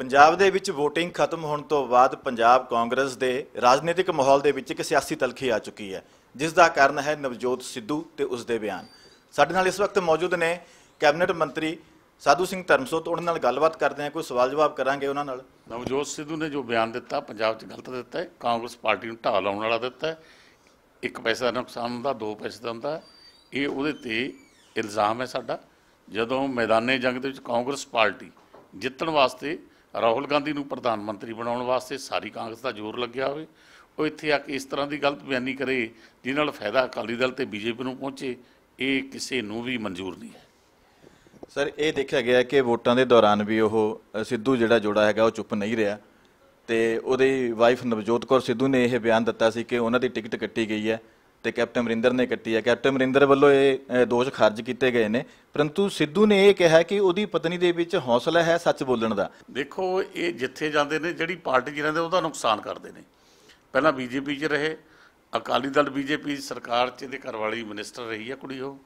ਪੰਜਾਬ ਦੇ ਵਿੱਚ VOTING ਖਤਮ ਹੋਣ ਤੋਂ ਬਾਅਦ ਪੰਜਾਬ ਕਾਂਗਰਸ ਦੇ ਰਾਜਨੀਤਿਕ ਮਾਹੌਲ ਦੇ ਵਿੱਚ ਇੱਕ ਸਿਆਸੀ ਤਲਖੀ ਆ ਚੁੱਕੀ ਹੈ ਜਿਸ ਦਾ ਕਾਰਨ ਹੈ ਨਵਜੋਤ ਸਿੱਧੂ ਤੇ ਉਸ ਦੇ ਬਿਆਨ ਸਾਡੇ ਨਾਲ ਇਸ ਵਕਤ ਮੌਜੂਦ ਨੇ ਕੈਬਨਿਟ ਮੰਤਰੀ ਸਾਧੂ ਸਿੰਘ ਧਰਮਸੋਤ ਉਹਨਾਂ ਨਾਲ ਗੱਲਬਾਤ ਕਰਦੇ ਹਾਂ ਕੋਈ ਸਵਾਲ ਜਵਾਬ ਕਰਾਂਗੇ ਉਹਨਾਂ ਨਾਲ ਨਵਜੋਤ ਸਿੱਧੂ ਨੇ ਜੋ ਬਿਆਨ ਦਿੱਤਾ ਪੰਜਾਬ 'ਚ ਗਲਤ ਦਿੱਤਾ ਹੈ ਕਾਂਗਰਸ ਪਾਰਟੀ ਨੂੰ ਢਾਹ ਲਾਉਣ ਵਾਲਾ ਦਿੱਤਾ ਹੈ ਇੱਕ ਪੈਸਾ ਨੁਕਸਾਨ ਹੁੰਦਾ ਦੋ ਪੈਸੇ ਦਾ ਹੁੰਦਾ ਇਹ ਉਹਦੇ ਤੇ ਇਲਜ਼ਾਮ ਹੈ ਸਾਡਾ ਜਦੋਂ ਮੈਦਾਨੇ ਜੰਗ ਦੇ ਵਿੱਚ ਕਾਂਗਰਸ ਪਾਰਟੀ ਜਿੱਤਣ ਵਾਸਤੇ ਰਾਹੁਲ ਗਾਂਧੀ ਨੂੰ ਪ੍ਰਧਾਨ ਮੰਤਰੀ ਬਣਾਉਣ ਵਾਸਤੇ ਸਾਰੀ ਕਾਂਗਰਸ ਦਾ ਜ਼ੋਰ ਲੱਗਿਆ ਹੋਵੇ ਉਹ ਇੱਥੇ ਆ ਕੇ ਇਸ ਤਰ੍ਹਾਂ ਦੀ ਗਲਤ ਬਿਆਨੀ ਕਰੇ ਜਿਸ ਨਾਲ ਫਾਇਦਾ ਅਕਾਲੀ ਦਲ ਤੇ ਬੀਜੇਪੀ ਨੂੰ ਪਹੁੰਚੇ ਇਹ ਕਿਸੇ ਨੂੰ ਵੀ ਮਨਜ਼ੂਰ ਨਹੀਂ ਹੈ ਸਰ ਇਹ ਦੇਖਿਆ ਗਿਆ ਕਿ ਵੋਟਾਂ ਦੇ ਦੌਰਾਨ ਵੀ ਉਹ ਸਿੱਧੂ ਜਿਹੜਾ ਜੋੜਾ ਹੈਗਾ ਉਹ ਚੁੱਪ ਨਹੀਂ ਰਿਹਾ ਤੇ ਉਹਦੀ ਵਾਈਫ ਨਵਜੋਤ ਕੌਰ ਸਿੱਧੂ ਨੇ ਇਹ ਬਿਆਨ ਦਿੱਤਾ ਸੀ ਕਿ ਉਹਨਾਂ ਦੀ ਟਿਕਟ ਕੱਟੀ ਗਈ ਹੈ ਤੇ ਕੈਪਟਨ ਅਮਰਿੰਦਰ ਨੇ ਕੱਟੀ ਹੈ ਕੈਪਟਨ ਅਮਰਿੰਦਰ ਵੱਲੋਂ ਇਹ ਦੋਸ਼ ਖਾਰਜ ਕੀਤੇ ਗਏ ਨੇ ਪਰੰਤੂ ਸਿੱਧੂ ਨੇ ਇਹ ਕਿਹਾ ਕਿ ਉਹਦੀ ਪਤਨੀ ਦੇ ਵਿੱਚ ਹੌਸਲਾ ਹੈ ਸੱਚ ਬੋਲਣ ਦਾ ਦੇਖੋ ਇਹ ਜਿੱਥੇ ਜਾਂਦੇ ਨੇ ਜਿਹੜੀ ਪਾਰਟੀ ਜਿਹਨਾਂ ਦੇ ਉਹਦਾ ਨੁਕਸਾਨ ਕਰਦੇ ਨੇ ਪਹਿਲਾਂ ਬੀਜੇਪੀ 'ਚ ਰਹੇ ਅਕਾਲੀ ਦਲ ਬੀਜੇਪੀ ਸਰਕਾਰ 'ਚ ਘਰ ਘਰਵਾਲੀ ਮਿਨਿਸਟਰ ਰਹੀ ਹੈ ਕੁੜੀ ਉਹ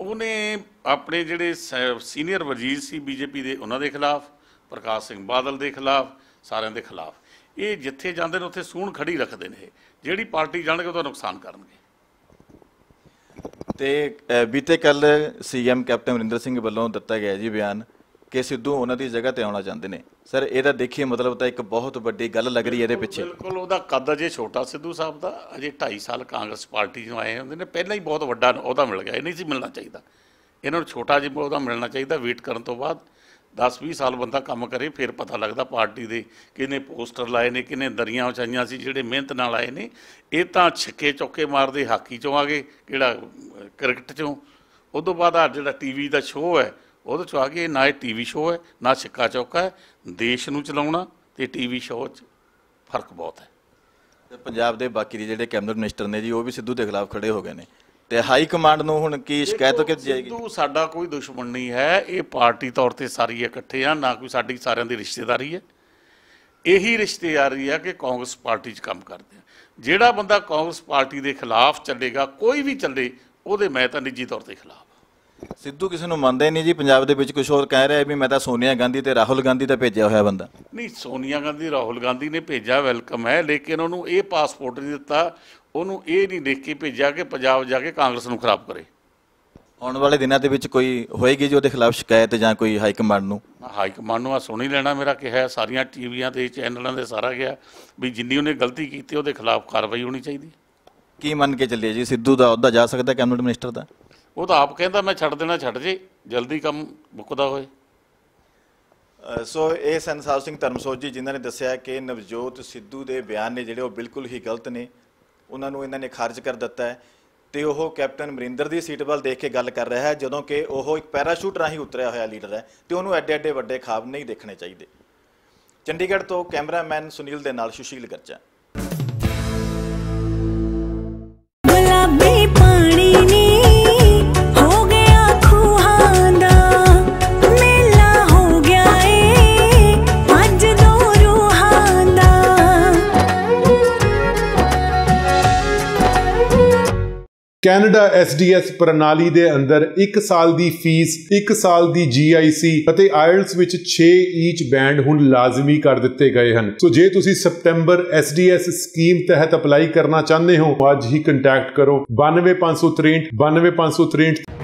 ਉਹਨੇ ਆਪਣੇ ਜਿਹੜੇ ਸੀਨੀਅਰ ਵਜ਼ੀਰ ਸੀ ਬੀਜੇਪੀ ਦੇ ਉਹਨਾਂ ਦੇ ਖਿਲਾਫ ਪ੍ਰਕਾਸ਼ ਸਿੰਘ ਬਾਦਲ ਦੇ ਖਿਲਾਫ ਸਾਰਿਆਂ ਦੇ ਖਿਲਾਫ ਇਹ ਜਿੱਥੇ ਜਾਂਦੇ ਨੇ ਉੱਥੇ ਸੂਣ ਖੜੀ ਰੱਖਦੇ ਨੇ ਜਿਹੜੀ ਪਾਰਟੀ ਜਾਣਗੇ ਉਹਦਾ ਨੁਕਸਾਨ ਕਰਨਗੇ ਤੇ ਬੀਤੇ ਕੱਲ ਸੀਐਮ ਕੈਪਟਨ ਅਮਰਿੰਦਰ ਸਿੰਘ ਵੱਲੋਂ ਦਿੱਤਾ ਗਿਆ ਜੀ ਬਿਆਨ ਕਿ ਸਿੱਧੂ ਉਹਨਾਂ ਦੀ ਜਗ੍ਹਾ ਤੇ ਆਉਣਾ ਚਾਹੁੰਦੇ ਨੇ ਸਰ ਇਹਦਾ ਦੇਖੀਏ ਮਤਲਬ ਤਾਂ ਇੱਕ ਬਹੁਤ ਵੱਡੀ ਗੱਲ ਲੱਗ ਰਹੀ ਹੈ ਇਹਦੇ ਪਿੱਛੇ ਬਿਲਕੁਲ ਉਹਦਾ ਕੱਦ ਅਜੇ ਛੋਟਾ ਸਿੱਧੂ ਸਾਹਿਬ ਦਾ ਅਜੇ 2.5 ਸਾਲ ਕਾਂਗਰਸ ਪਾਰਟੀ ਨੂੰ ਆਏ ਹੁੰਦੇ ਨੇ ਪਹਿਲਾਂ ਹੀ ਬਹੁਤ ਵੱਡਾ ਅਹੁਦਾ ਮਿਲ ਗਿਆ ਇਹ ਨਹੀਂ ਸੀ ਮਿਲਣਾ ਚਾਹੀਦਾ ਇਹਨਾਂ ਨੂੰ ਛੋਟਾ ਜਿਹਾ ਅਹੁਦਾ ਮਿਲਣਾ ਚਾਹੀਦਾ ਵੇਟ ਕਰਨ ਤੋਂ ਬਾਅਦ 10-20 ਸਾਲ ਬੰਦਾ ਕੰਮ ਕਰੇ ਫਿਰ ਪਤਾ ਲੱਗਦਾ ਪਾਰਟੀ ਦੇ ਕਿਹਨੇ ਪੋਸਟਰ ਲਾਏ ਨੇ ਕਿਹਨੇ ਦਰੀਆਂ ਉਚਾਈਆਂ ਸੀ ਜਿਹੜੇ ਮਿਹਨਤ ਨਾਲ ਆਏ ਨੇ ਇਹ ਤਾਂ ਛੱਕੇ ਚੌਕੇ ਮਾਰਦੇ ਹਾਕੀ ਚੋਂ ਆ ਗਏ ਕਿਹੜਾ ਕ੍ਰਿਕਟ ਚੋਂ ਉਦੋਂ ਬਾਅਦ ਆ ਜਿਹੜਾ ਟੀਵੀ ਦਾ ਸ਼ੋਅ ਹੈ ਉਹਦੇ ਚੋਂ ਆ ਗਏ ਨਾ ਇਹ ਟੀਵੀ ਸ਼ੋਅ ਹੈ ਨਾ ਛੱਕਾ ਚੌਕਾ ਹੈ ਦੇਸ਼ ਨੂੰ ਚਲਾਉਣਾ ਤੇ ਟੀਵੀ ਸ਼ੋਅ 'ਚ ਫਰਕ ਬਹੁਤ ਹੈ ਪੰਜਾਬ ਦੇ ਬਾਕੀ ਦੇ ਜਿਹੜੇ ਕੈਬਨਿਟ ਮਿਨਿਸਟਰ ਨੇ ਜੀ ਉਹ ਵੀ ਸਿੱਧੂ ਦੇ ਖਿਲਾਫ ਖੜੇ ਹੋ ਗਏ ਨੇ ਤੇ ਹਾਈ ਕਮਾਂਡ ਨੂੰ ਹੁਣ ਕੀ ਸ਼ਿਕਾਇਤ ਕਿ ਜਾਏਗੀ ਸਿੱਧੂ ਸਾਡਾ ਕੋਈ ਦੁਸ਼ਮਣ ਨਹੀਂ ਹੈ ਇਹ ਪਾਰਟੀ ਤੌਰ ਤੇ ਸਾਰੀ ਇਕੱਠੇ ਆ ਨਾ ਕੋਈ ਸਾਡੀ ਸਾਰਿਆਂ ਦੀ ਰਿਸ਼ਤੇਦਾਰੀ ਹੈ ਇਹੀ ਰਿਸ਼ਤੇਦਾਰੀ ਆ ਕਿ ਕਾਂਗਰਸ ਪਾਰਟੀ 'ਚ ਕੰਮ ਕਰਦੇ ਆ ਜਿਹੜਾ ਬੰਦਾ ਕਾਂਗਰਸ ਪਾਰਟੀ ਦੇ ਖਿਲਾਫ ਚੱਲੇਗਾ ਕੋਈ ਵੀ ਚੱਲੇ ਉਹਦੇ ਮੈਂ ਤਾਂ ਨਿੱਜੀ ਤੌਰ ਤੇ ਖਿਲਾਫ ਸਿੱਧੂ ਕਿਸੇ ਨੂੰ ਮੰਨਦਾ ਹੀ ਨਹੀਂ ਜੀ ਪੰਜਾਬ ਦੇ ਵਿੱਚ ਕੁਝ ਹੋਰ ਕਹਿ ਰਿਹਾ ਵੀ ਮੈਂ ਤਾਂ ਸੋਨੀਆ ਗਾਂਧੀ ਤੇ ਰਾਹੁਲ ਗਾਂਧੀ ਦਾ ਭੇਜਿਆ ਹੋਇਆ ਬੰਦਾ ਨਹੀਂ ਸੋਨੀਆ ਗਾਂਧੀ ਰਾਹੁਲ ਗਾਂਧੀ ਨੇ ਭੇਜਿਆ ਵੈਲਕਮ ਹੈ ਲੇਕਿਨ ਉਹਨੂੰ ਇਹ ਪਾਸਪੋਰਟ ਨਹੀਂ ਦਿੱਤਾ ਉਹਨੂੰ ਇਹ ਨਹੀਂ ਦੇਖ ਕੇ ਭੇਜਿਆ ਕਿ ਪੰਜਾਬ ਜਾ ਕੇ ਕਾਂਗਰਸ ਨੂੰ ਖਰਾਬ ਕਰੇ ਆਉਣ ਵਾਲੇ ਦਿਨਾਂ ਦੇ ਵਿੱਚ ਕੋਈ ਹੋਏਗੀ ਜੀ ਉਹਦੇ ਖਿਲਾਫ ਸ਼ਿਕਾਇਤ ਜਾਂ ਕੋਈ ਹਾਈ ਕਮਾਂਡ ਨੂੰ ਹਾਈ ਕਮਾਂਡ ਨੂੰ ਆ ਸੁਣ ਹੀ ਲੈਣਾ ਮੇਰਾ ਕਿਹਾ ਸਾਰੀਆਂ ਟੀਵੀਆਂ ਤੇ ਚੈਨਲਾਂ ਦੇ ਸਾਰਾ ਗਿਆ ਵੀ ਜਿੰਨੀ ਉਹਨੇ ਗਲਤੀ ਕੀਤੀ ਉਹਦੇ ਖਿਲਾਫ ਕਾਰਵਾਈ ਹੋਣੀ ਚਾਹੀਦੀ ਕੀ ਮੰਨ ਕੇ ਚੱਲੇ ਜੀ ਸਿੱਧੂ ਦਾ ਅਹੁਦਾ ਜਾ ਸਕਦਾ ਕੈਬਨਿਟ ਮਿਨਿਸਟਰ ਦਾ ਉਹ ਤਾਂ ਆਪ ਕਹਿੰਦਾ ਮੈਂ ਛੱਡ ਦੇਣਾ ਛੱਡ ਜੇ ਜਲਦੀ ਕੰਮ ਮੁੱਕਦਾ ਹੋਏ ਸੋ ਇਹ ਸੰਸਾਰ ਸਿੰਘ ਧਰਮਸੋਜ ਜੀ ਜਿਨ੍ਹਾਂ ਨੇ ਦੱਸਿਆ ਕਿ ਨਵਜੋਤ ਸਿੱਧੂ ਦੇ ਬਿਆਨ ਨੇ ਜਿਹੜੇ ਉਹ ਬਿਲਕੁਲ ਹੀ ਗਲਤ ਨੇ ਉਹਨਾਂ ਨੂੰ ਇਹਨਾਂ ਨੇ ਖਾਰਜ ਕਰ ਦਿੱਤਾ ਤੇ ਉਹ ਕੈਪਟਨ ਮਰਿੰਦਰ ਦੀ ਸੀਟ ਵੱਲ ਦੇਖ ਕੇ ਗੱਲ ਕਰ ਰਿਹਾ ਹੈ ਜਦੋਂ ਕਿ ਉਹ ਇੱਕ ਪੈਰਾਸ਼ੂਟ ਰਾਹੀਂ ਉਤਰਿਆ ਹੋਇਆ ਲੀਡਰ ਹੈ ਤੇ ਉਹਨੂੰ ਐਡੇ ਐਡੇ ਵੱਡੇ ਖਾਬ ਨਹੀਂ ਦੇਖਣੇ ਚਾਹੀਦੇ ਚੰਡੀਗੜ੍ਹ ਤੋਂ ਕੈਮਰਾਮੈਨ ਸੁਨੀਲ ਦੇ ਨਾਲ ਸੁਸ਼ੀਲ ਗਰਚਾ ਕੈਨੇਡਾ ਐਸਡੀਐਸ ਪ੍ਰਣਾਲੀ ਦੇ ਅੰਦਰ 1 ਸਾਲ ਦੀ ਫੀਸ 1 ਸਾਲ ਦੀ ਜੀਆਈਸੀ ਅਤੇ ਆਇਲਸ ਵਿੱਚ 6 ਈਚ ਬੈਂਡ ਹੁਣ ਲਾਜ਼ਮੀ ਕਰ ਦਿੱਤੇ ਗਏ ਹਨ ਸੋ ਜੇ ਤੁਸੀਂ ਸਪਟੈਂਬਰ ਐਸਡੀਐਸ ਸਕੀਮ ਤਹਿਤ ਅਪਲਾਈ ਕਰਨਾ ਚਾਹੁੰਦੇ ਹੋ ਅੱਜ ਹੀ ਕੰਟੈਕਟ ਕਰੋ 92563 92563